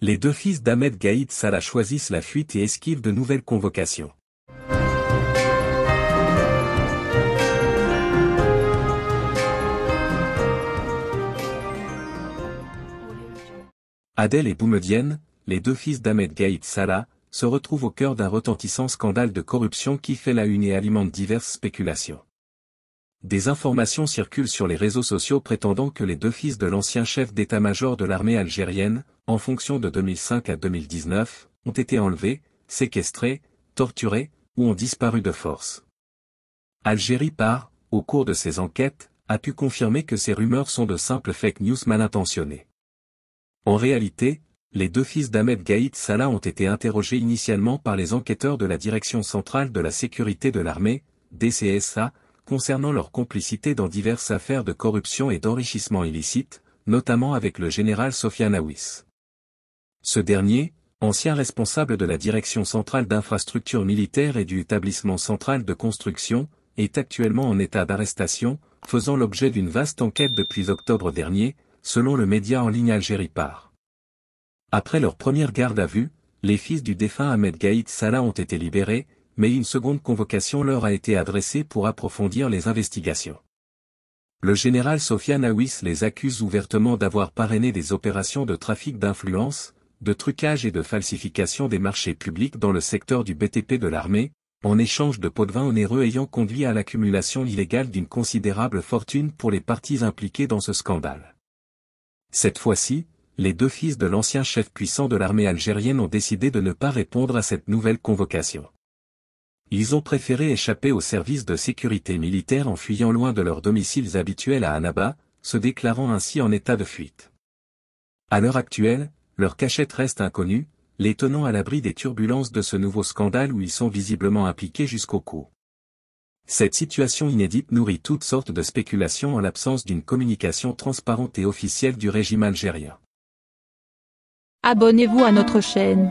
Les deux fils d'Ahmed Gaïd Salah choisissent la fuite et esquivent de nouvelles convocations. Adèle et Boumedienne, les deux fils d'Ahmed Gaïd Salah, se retrouvent au cœur d'un retentissant scandale de corruption qui fait la une et alimente diverses spéculations. Des informations circulent sur les réseaux sociaux prétendant que les deux fils de l'ancien chef d'état-major de l'armée algérienne, en fonction de 2005 à 2019, ont été enlevés, séquestrés, torturés, ou ont disparu de force. Algérie par, au cours de ses enquêtes, a pu confirmer que ces rumeurs sont de simples fake news mal intentionnées. En réalité, les deux fils d'Ahmed Gaïd Salah ont été interrogés initialement par les enquêteurs de la Direction Centrale de la Sécurité de l'Armée, DCSA, concernant leur complicité dans diverses affaires de corruption et d'enrichissement illicite, notamment avec le général Sofiane Awis. Ce dernier, ancien responsable de la Direction centrale d'infrastructures militaires et du établissement central de construction, est actuellement en état d'arrestation, faisant l'objet d'une vaste enquête depuis octobre dernier, selon le média en ligne Algérie Par. Après leur première garde à vue, les fils du défunt Ahmed Gaïd Salah ont été libérés, mais une seconde convocation leur a été adressée pour approfondir les investigations. Le général Sofiane Nawis les accuse ouvertement d'avoir parrainé des opérations de trafic d'influence, de trucage et de falsification des marchés publics dans le secteur du BTP de l'armée, en échange de pots de vin onéreux ayant conduit à l'accumulation illégale d'une considérable fortune pour les parties impliquées dans ce scandale. Cette fois-ci, les deux fils de l'ancien chef puissant de l'armée algérienne ont décidé de ne pas répondre à cette nouvelle convocation. Ils ont préféré échapper aux services de sécurité militaire en fuyant loin de leurs domiciles habituels à Annaba, se déclarant ainsi en état de fuite. À l'heure actuelle, leur cachette reste inconnue, les tenant à l'abri des turbulences de ce nouveau scandale où ils sont visiblement impliqués jusqu'au cou. Cette situation inédite nourrit toutes sortes de spéculations en l'absence d'une communication transparente et officielle du régime algérien. Abonnez-vous à notre chaîne.